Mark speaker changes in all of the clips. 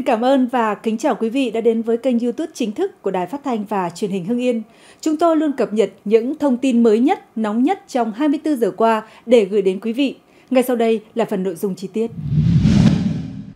Speaker 1: Xin cảm ơn và kính chào quý vị đã đến với kênh YouTube chính thức của Đài Phát thanh và Truyền hình Hưng Yên. Chúng tôi luôn cập nhật những thông tin mới nhất, nóng nhất trong 24 giờ qua để gửi đến quý vị. Ngay sau đây là phần nội dung chi tiết.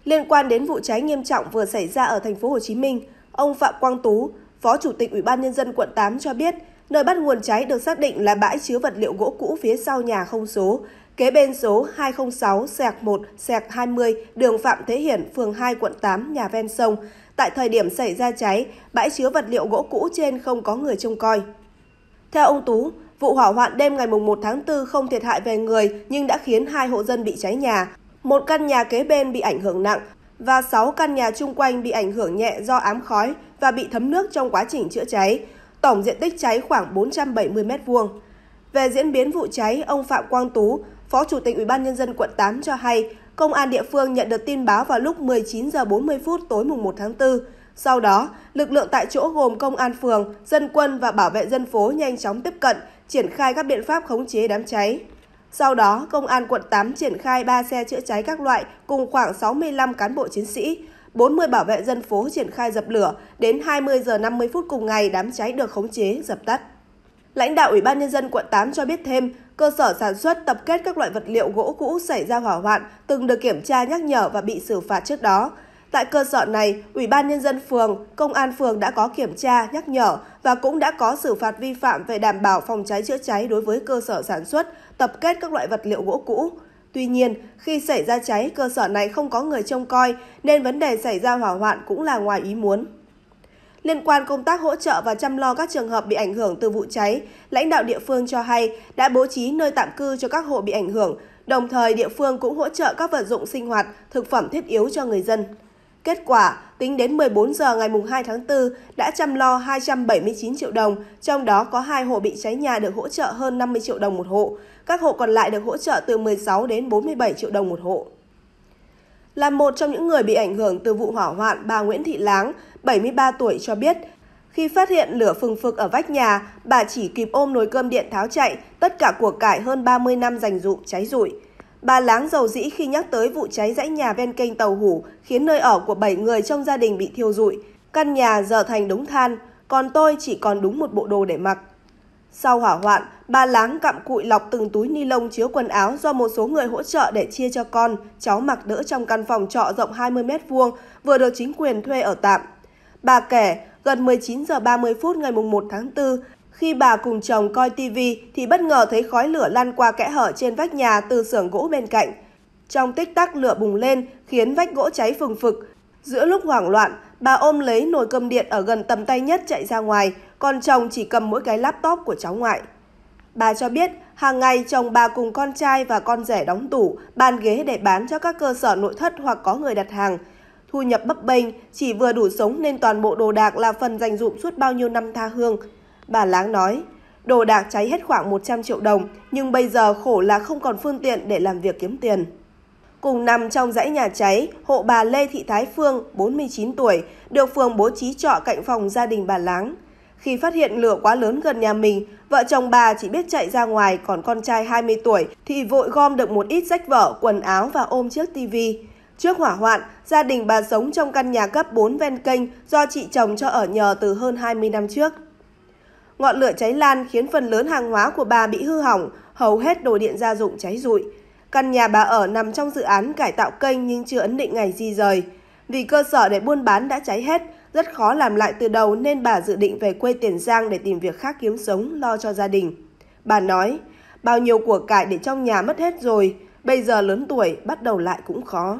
Speaker 1: Liên quan đến vụ cháy nghiêm trọng vừa xảy ra ở thành phố Hồ Chí Minh, ông Phạm Quang Tú, Phó Chủ tịch Ủy ban nhân dân quận 8 cho biết, nơi bắt nguồn cháy được xác định là bãi chứa vật liệu gỗ cũ phía sau nhà không số kế bên số 206 sạc 1 sạc 20 đường Phạm Thế Hiển, phường 2, quận 8, nhà ven sông. Tại thời điểm xảy ra cháy, bãi chứa vật liệu gỗ cũ trên không có người trông coi. Theo ông Tú, vụ hỏa hoạn đêm ngày 1 tháng 4 không thiệt hại về người nhưng đã khiến hai hộ dân bị cháy nhà. Một căn nhà kế bên bị ảnh hưởng nặng và 6 căn nhà chung quanh bị ảnh hưởng nhẹ do ám khói và bị thấm nước trong quá trình chữa cháy. Tổng diện tích cháy khoảng 470 m2. Về diễn biến vụ cháy, ông Phạm Quang Tú, Phó Chủ tịch Ủy ban nhân dân quận 8 cho hay, công an địa phương nhận được tin báo vào lúc 19 giờ 40 phút tối mùng 1 tháng 4. Sau đó, lực lượng tại chỗ gồm công an phường, dân quân và bảo vệ dân phố nhanh chóng tiếp cận, triển khai các biện pháp khống chế đám cháy. Sau đó, công an quận 8 triển khai 3 xe chữa cháy các loại cùng khoảng 65 cán bộ chiến sĩ, 40 bảo vệ dân phố triển khai dập lửa, đến 20 giờ 50 phút cùng ngày đám cháy được khống chế, dập tắt. Lãnh đạo Ủy ban Nhân dân quận 8 cho biết thêm, cơ sở sản xuất tập kết các loại vật liệu gỗ cũ xảy ra hỏa hoạn từng được kiểm tra nhắc nhở và bị xử phạt trước đó. Tại cơ sở này, Ủy ban Nhân dân phường, Công an phường đã có kiểm tra, nhắc nhở và cũng đã có xử phạt vi phạm về đảm bảo phòng cháy chữa cháy đối với cơ sở sản xuất, tập kết các loại vật liệu gỗ cũ. Tuy nhiên, khi xảy ra cháy, cơ sở này không có người trông coi nên vấn đề xảy ra hỏa hoạn cũng là ngoài ý muốn. Liên quan công tác hỗ trợ và chăm lo các trường hợp bị ảnh hưởng từ vụ cháy, lãnh đạo địa phương cho hay đã bố trí nơi tạm cư cho các hộ bị ảnh hưởng, đồng thời địa phương cũng hỗ trợ các vật dụng sinh hoạt, thực phẩm thiết yếu cho người dân. Kết quả, tính đến 14 giờ ngày 2 tháng 4 đã chăm lo 279 triệu đồng, trong đó có hai hộ bị cháy nhà được hỗ trợ hơn 50 triệu đồng một hộ. Các hộ còn lại được hỗ trợ từ 16 đến 47 triệu đồng một hộ. Là một trong những người bị ảnh hưởng từ vụ hỏa hoạn, bà Nguyễn Thị Láng, 73 tuổi cho biết, khi phát hiện lửa phừng phực ở vách nhà, bà chỉ kịp ôm nồi cơm điện tháo chạy, tất cả cuộc cải hơn 30 năm dành dụm cháy rụi. Bà láng dầu dĩ khi nhắc tới vụ cháy dãy nhà ven kênh tàu hủ, khiến nơi ở của 7 người trong gia đình bị thiêu rụi. Căn nhà giờ thành đống than, còn tôi chỉ còn đúng một bộ đồ để mặc. Sau hỏa hoạn, bà láng cặm cụi lọc từng túi ni lông chứa quần áo do một số người hỗ trợ để chia cho con, cháu mặc đỡ trong căn phòng trọ rộng 20 mét vuông vừa được chính quyền thuê ở tạm. Bà kể, gần 19 giờ 30 phút ngày 1 tháng 4, khi bà cùng chồng coi TV thì bất ngờ thấy khói lửa lan qua kẽ hở trên vách nhà từ xưởng gỗ bên cạnh. Trong tích tắc lửa bùng lên khiến vách gỗ cháy phừng phực. Giữa lúc hoảng loạn, bà ôm lấy nồi cơm điện ở gần tầm tay nhất chạy ra ngoài, còn chồng chỉ cầm mỗi cái laptop của cháu ngoại. Bà cho biết, hàng ngày chồng bà cùng con trai và con rể đóng tủ, bàn ghế để bán cho các cơ sở nội thất hoặc có người đặt hàng – thu nhập bấp bênh, chỉ vừa đủ sống nên toàn bộ đồ đạc là phần dành dụm suốt bao nhiêu năm tha hương. Bà Láng nói, đồ đạc cháy hết khoảng 100 triệu đồng, nhưng bây giờ khổ là không còn phương tiện để làm việc kiếm tiền. Cùng nằm trong dãy nhà cháy, hộ bà Lê Thị Thái Phương, 49 tuổi, được phường bố trí trọ cạnh phòng gia đình bà Láng. Khi phát hiện lửa quá lớn gần nhà mình, vợ chồng bà chỉ biết chạy ra ngoài, còn con trai 20 tuổi thì vội gom được một ít rách vở, quần áo và ôm chiếc tivi. Trước hỏa hoạn, gia đình bà sống trong căn nhà cấp 4 ven kênh do chị chồng cho ở nhờ từ hơn 20 năm trước. Ngọn lửa cháy lan khiến phần lớn hàng hóa của bà bị hư hỏng, hầu hết đồ điện gia dụng cháy rụi. Căn nhà bà ở nằm trong dự án cải tạo kênh nhưng chưa ấn định ngày di rời. Vì cơ sở để buôn bán đã cháy hết, rất khó làm lại từ đầu nên bà dự định về quê Tiền Giang để tìm việc khác kiếm sống lo cho gia đình. Bà nói, bao nhiêu của cải để trong nhà mất hết rồi, bây giờ lớn tuổi bắt đầu lại cũng khó.